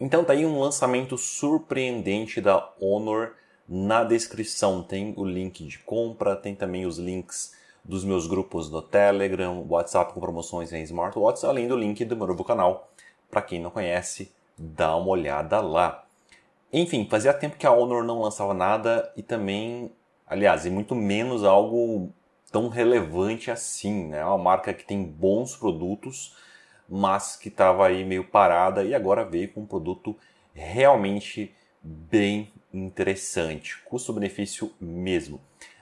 Então tá aí um lançamento surpreendente da Honor na descrição. Tem o link de compra, tem também os links dos meus grupos no Telegram, WhatsApp com promoções em smartwatch, além do link do meu novo canal. Para quem não conhece, dá uma olhada lá. Enfim, fazia tempo que a Honor não lançava nada e também, aliás, e muito menos algo tão relevante assim, né? É uma marca que tem bons produtos, mas que estava aí meio parada e agora veio com um produto realmente bem interessante, custo-benefício mesmo.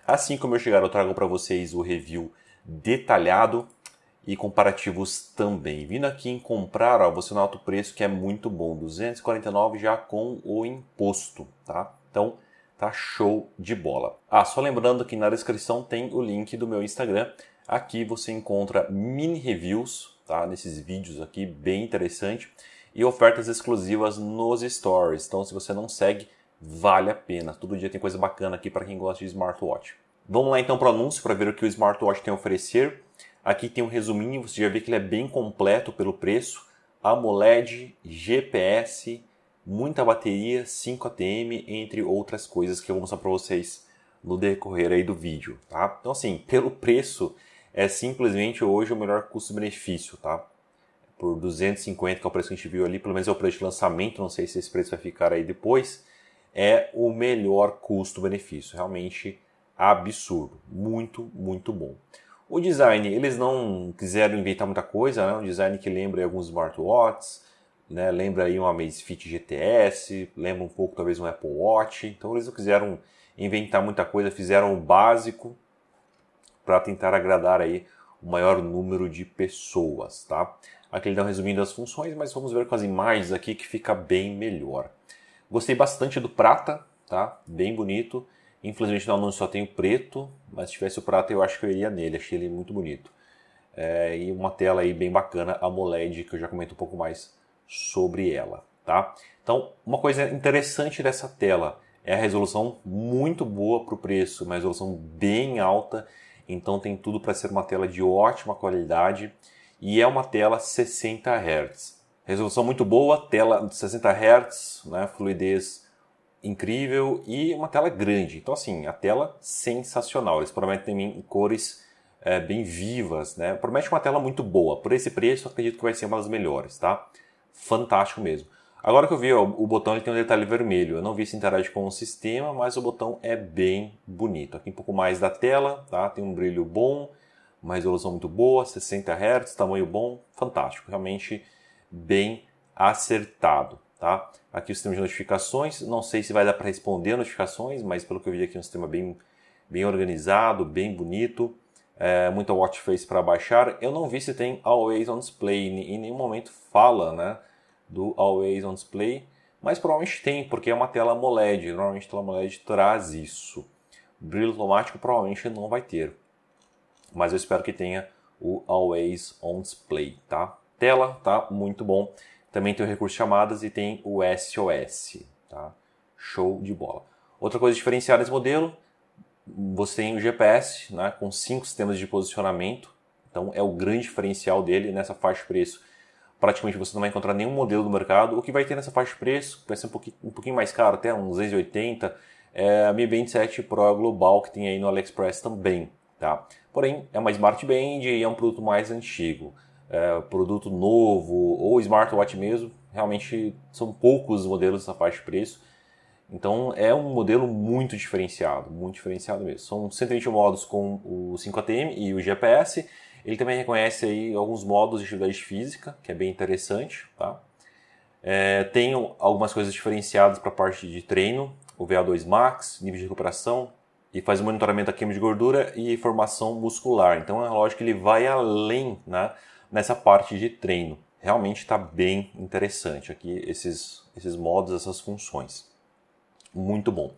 Assim como eu chegar, eu trago para vocês o review detalhado e comparativos também. Vindo aqui em comprar, ó, você nota o preço que é muito bom, 249 já com o imposto, tá? Então, tá show de bola. Ah, só lembrando que na descrição tem o link do meu Instagram. Aqui você encontra mini reviews tá? nesses vídeos aqui, bem interessante. E ofertas exclusivas nos stories. Então, se você não segue, vale a pena. Todo dia tem coisa bacana aqui para quem gosta de smartwatch. Vamos lá então para o anúncio para ver o que o smartwatch tem a oferecer. Aqui tem um resuminho, você já vê que ele é bem completo pelo preço. AMOLED, GPS, muita bateria, 5 ATM, entre outras coisas que eu vou mostrar para vocês no decorrer aí do vídeo, tá? Então assim, pelo preço é simplesmente hoje o melhor custo-benefício, tá? Por 250, que é o preço que a gente viu ali, pelo menos é o preço de lançamento, não sei se esse preço vai ficar aí depois, é o melhor custo-benefício, realmente absurdo, muito, muito bom. O design, eles não quiseram inventar muita coisa, né? Um design que lembra alguns smartwatches, né? Lembra aí uma Amazfit GTS, lembra um pouco talvez um Apple Watch. Então eles não quiseram inventar muita coisa, fizeram o básico para tentar agradar aí o maior número de pessoas, tá? Aqui ele dá tá um resumindo as funções, mas vamos ver com as imagens aqui que fica bem melhor. Gostei bastante do prata, tá? Bem bonito. Infelizmente no anúncio só tem o preto, mas se tivesse o prata eu acho que eu iria nele, achei ele muito bonito. É, e uma tela aí bem bacana, a AMOLED, que eu já comento um pouco mais sobre ela, tá? Então, uma coisa interessante dessa tela é a resolução muito boa para o preço, uma resolução bem alta então tem tudo para ser uma tela de ótima qualidade e é uma tela 60 Hz. Resolução muito boa, tela de 60 Hz, né, fluidez incrível e uma tela grande. Então assim, a tela sensacional. Eles prometem cores é, bem vivas, né? Promete uma tela muito boa. Por esse preço, acredito que vai ser uma das melhores, tá? Fantástico mesmo. Agora que eu vi, ó, o botão ele tem um detalhe vermelho. Eu não vi se interage com o sistema, mas o botão é bem bonito. Aqui um pouco mais da tela, tá? Tem um brilho bom, uma resolução muito boa, 60 Hz, tamanho bom, fantástico. Realmente bem acertado, tá? Aqui o sistema de notificações, não sei se vai dar para responder notificações, mas pelo que eu vi aqui é um sistema bem, bem organizado, bem bonito. É, muita watch face para baixar. Eu não vi se tem Always on Display, em nenhum momento fala, né? do Always on Display, mas provavelmente tem, porque é uma tela AMOLED, normalmente a tela AMOLED traz isso. Brilho automático provavelmente não vai ter, mas eu espero que tenha o Always on Display, tá? Tela, tá? Muito bom. Também tem o recurso chamadas e tem o SOS, tá? Show de bola. Outra coisa diferenciada desse modelo, você tem o GPS, né, com cinco sistemas de posicionamento, então é o grande diferencial dele nessa faixa de preço praticamente você não vai encontrar nenhum modelo do mercado. O que vai ter nessa faixa de preço vai ser um pouquinho, um pouquinho mais caro, até uns 280, é a Mi Band 7 Pro Global que tem aí no AliExpress também. Tá? Porém, é uma Smart Band e é um produto mais antigo. É, produto novo ou smartwatch mesmo, realmente são poucos modelos dessa faixa de preço. Então é um modelo muito diferenciado, muito diferenciado mesmo. São 120 modos com o 5ATM e o GPS ele também reconhece aí alguns modos de atividade física, que é bem interessante, tá? É, tem algumas coisas diferenciadas para a parte de treino, o va 2 max, nível de recuperação, e faz o monitoramento da queima de gordura e formação muscular. Então é lógico que ele vai além né, nessa parte de treino. Realmente está bem interessante aqui esses, esses modos, essas funções. Muito bom.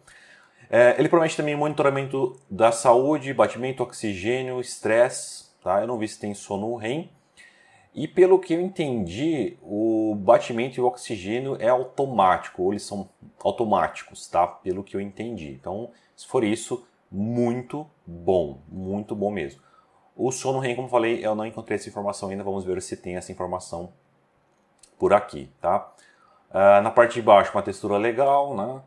É, ele promete também monitoramento da saúde, batimento, oxigênio, estresse, tá? Eu não vi se tem sono REM. E pelo que eu entendi, o batimento e o oxigênio é automático, ou eles são automáticos, tá? Pelo que eu entendi. Então, se for isso, muito bom, muito bom mesmo. O sono REM, como falei, eu não encontrei essa informação ainda, vamos ver se tem essa informação por aqui, tá? Uh, na parte de baixo, uma textura legal, né?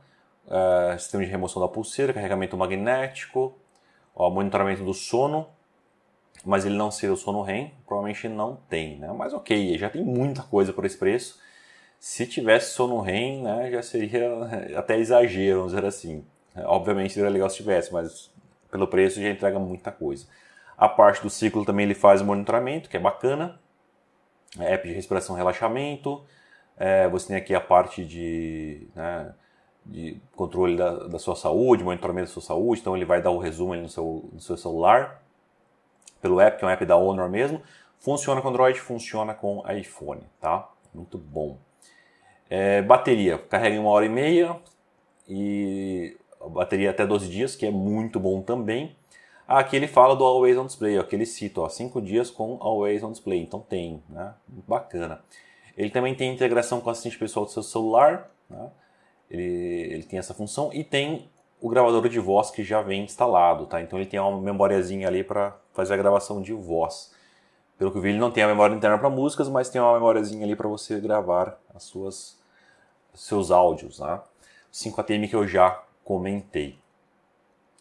Uh, sistema de remoção da pulseira, carregamento magnético, ó, monitoramento do sono, mas ele não ser o Sono REM, provavelmente não tem, né? Mas ok, já tem muita coisa por esse preço. Se tivesse Sono REM, né, já seria até exagero, vamos dizer assim. É, obviamente seria legal se tivesse, mas pelo preço já entrega muita coisa. A parte do ciclo também ele faz o monitoramento, que é bacana. É app de respiração e relaxamento. É, você tem aqui a parte de, né, de controle da, da, sua saúde, monitoramento da sua saúde. Então ele vai dar o resumo no seu, no seu celular pelo app, que é um app da Honor mesmo. Funciona com Android, funciona com iPhone, tá? Muito bom. É, bateria, carrega em uma hora e meia e bateria até 12 dias, que é muito bom também. Ah, aqui ele fala do Always On Display, ó, que ele cita, ó, 5 dias com Always On Display, então tem, né? Muito bacana. Ele também tem integração com o assistente pessoal do seu celular, né? ele, ele tem essa função e tem o gravador de voz que já vem instalado, tá? Então ele tem uma memóriazinha ali para fazer a gravação de voz. Pelo que eu vi, ele não tem a memória interna para músicas, mas tem uma memóriazinha ali para você gravar as suas seus áudios, né? 5ATM que eu já comentei.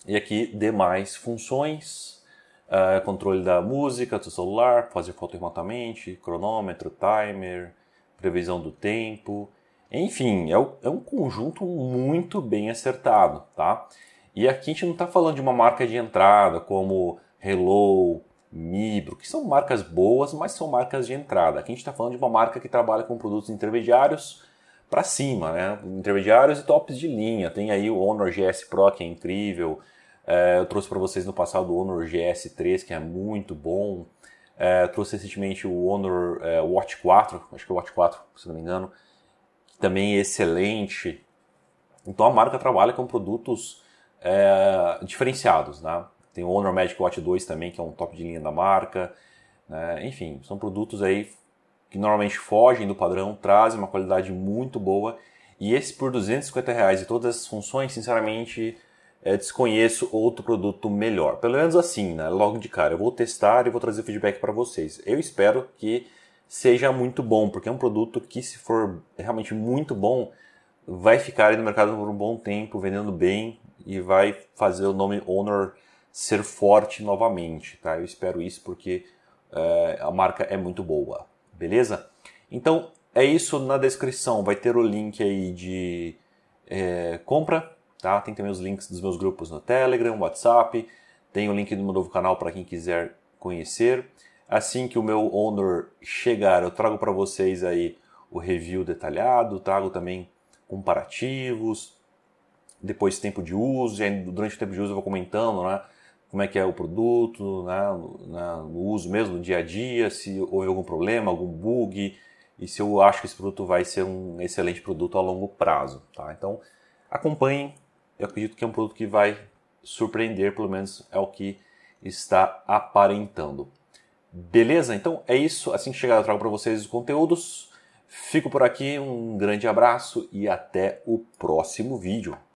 E aqui demais funções, uh, controle da música do celular, fazer foto remotamente, cronômetro, timer, previsão do tempo, enfim, é, o, é um conjunto muito bem acertado, tá? E aqui a gente não está falando de uma marca de entrada como Hello, Mibro, que são marcas boas, mas são marcas de entrada. Aqui a gente está falando de uma marca que trabalha com produtos intermediários para cima, né? Intermediários e tops de linha. Tem aí o Honor GS Pro, que é incrível. É, eu trouxe para vocês no passado o Honor GS3, que é muito bom. É, trouxe recentemente o Honor é, Watch 4, acho que é o Watch 4, se não me engano, também é excelente. Então a marca trabalha com produtos é, diferenciados, né? Tem o Honor Magic Watch 2 também, que é um top de linha da marca. Né? Enfim, são produtos aí que normalmente fogem do padrão, trazem uma qualidade muito boa. E esse por 250 reais e todas as funções, sinceramente, é, desconheço outro produto melhor. Pelo menos assim, né? logo de cara. Eu vou testar e vou trazer feedback para vocês. Eu espero que seja muito bom, porque é um produto que, se for realmente muito bom, vai ficar aí no mercado por um bom tempo, vendendo bem e vai fazer o nome Honor ser forte novamente, tá? Eu espero isso porque eh, a marca é muito boa, beleza? Então é isso na descrição, vai ter o link aí de é, compra, tá? Tem também os links dos meus grupos no Telegram, WhatsApp, tem o link do meu novo canal para quem quiser conhecer. Assim que o meu Honor chegar, eu trago para vocês aí o review detalhado, trago também comparativos, depois tempo de uso, e durante o tempo de uso eu vou comentando, né? Como é que é o produto, né, no uso mesmo, no dia a dia, se houve algum problema, algum bug, e se eu acho que esse produto vai ser um excelente produto a longo prazo, tá? Então, acompanhem, eu acredito que é um produto que vai surpreender, pelo menos é o que está aparentando. Beleza? Então é isso. Assim que chegar, eu trago para vocês os conteúdos. Fico por aqui, um grande abraço e até o próximo vídeo.